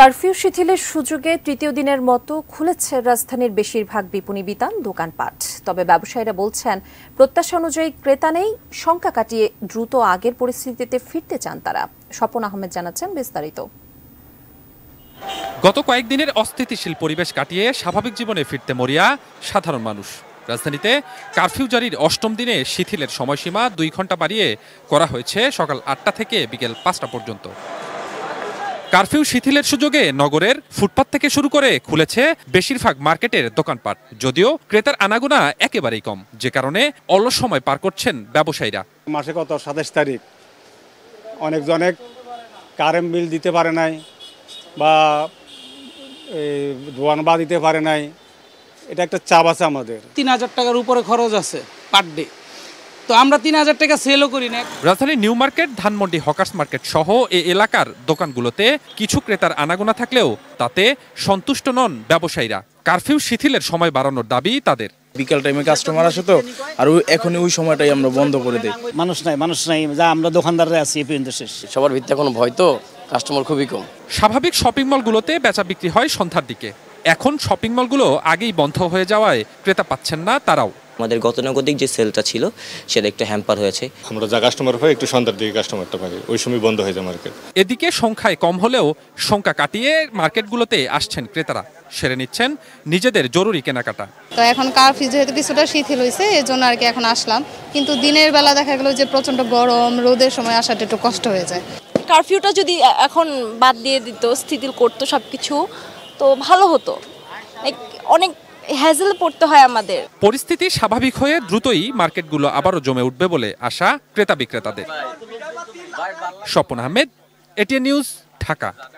curfew শিথিলের সুযোগে তৃতীয় দিনের মতো খুলেছে রাজধানীর বেশিরভাগ বিপণী বিতান দোকানপাট তবে ব্যবসায়ীরা বলছেন প্রত্যাশা অনুযায়ী ক্রেতা নেই শঙ্কা কাটিয়ে দ্রুত আগের পরিস্থিতিতে ফিরতে চান তারা স্বপন আহমেদ জানাচ্ছেন বিস্তারিত গত কয়েকদিনের অস্থিতিশীল পরিবেশ কাটিয়ে স্বাভাবিক জীবনে ফিরতে মরিয়া সাধারণ মানুষ রাজধানীতে কারফিউ জারির অষ্টম দিনে শিথিলের সময়সীমা দুই ঘন্টা বাড়িয়ে করা হয়েছে সকাল আটটা থেকে বিকেল পাঁচটা পর্যন্ত কারফিউ শিথিলের সুযোগে নগরের ফুটপাত থেকে শুরু করে খুলেছে বেশিরভাগ মার্কেটের দোকানপাট যদিও ক্রেতার আনাগোনা একেবারেই কম যে কারণে অলস সময় পার করছেন ব্যবসায়ীরা মাসে কত সাতাশ তারিখ অনেকজন অনেক কারেন্ট বিল দিতে পারে নাই বা দোয়ান বা দিতে পারে নাই এটা একটা চাপ আছে আমাদের তিন হাজার টাকার উপরে খরচ আছে পার ডে তো আমরা তিন হাজার টাকা সেলও করি না রাজধানীর new market Dhanmondi hawkers market সহ এ এলাকার দোকানগুলোতে কিছু ক্রেতার আনাগোনা থাকলেও তাতে সন্তুষ্ট নন ব্যবসায়ীরা কারফিউ শিথিলের সময় বাড়ানোর দাবি তাদের বিকাল টাইমে কাস্টমার আসে তো আর এখনই ওই সময়টাই আমরা বন্ধ করে দিই মানুষ নাই মানুষ নাই যা আমরা দোকানদাররা আছি এ পর্যন্ত শেষ সবার ভিত্তি এখন ভয় তো কাস্টমার খুবই কম স্বাভাবিক শপিং মলগুলোতে বেচা বিক্রি হয় সন্ধ্যার দিকে এখন শপিং মলগুলো আগেই বন্ধ হয়ে যাওয়ায় ক্রেতা পাচ্ছেন না তারাও আমাদের গতানুগতিক যে সেলটা ছিল সেটা একটু হ্যাম্পার হয়েছে আমরা যা কাস্টমার হয় একটু সন্ধ্যার দিকে কাস্টমারটা পাই ওই সময় বন্ধ হয়ে যায় মার্কেট এদিকে সংখ্যায় কম হলেও সংখ্যা কাটিয়ে মার্কেটগুলোতে আসছেন ক্রেতারা সেরে নিচ্ছেন নিজেদের জরুরি কেনাকাটা তো এখন কারফিউ যেহেতু কিছুটা শিথিল হয়েছে এই জন্য আর কি এখন আসলাম কিন্তু দিনের বেলা দেখা গেল যে প্রচণ্ড গরম রোদের সময় আসাটা একটু কষ্ট হয়ে যায় কারফিউটা যদি এখন বাদ দিয়ে দিত স্থিতিল করতো সব কিছু তো ভালো হতো অনেক হ্যাজেল পড়তে হয় আমাদের পরিস্থিতি স্বাভাবিক হয়ে দ্রুতই মার্কেটগুলো আবারও জমে উঠবে বলে আশা ক্রেতা বিক্রেতাদের স্বপন আহমেদ এটিএন নিউজ ঢাকা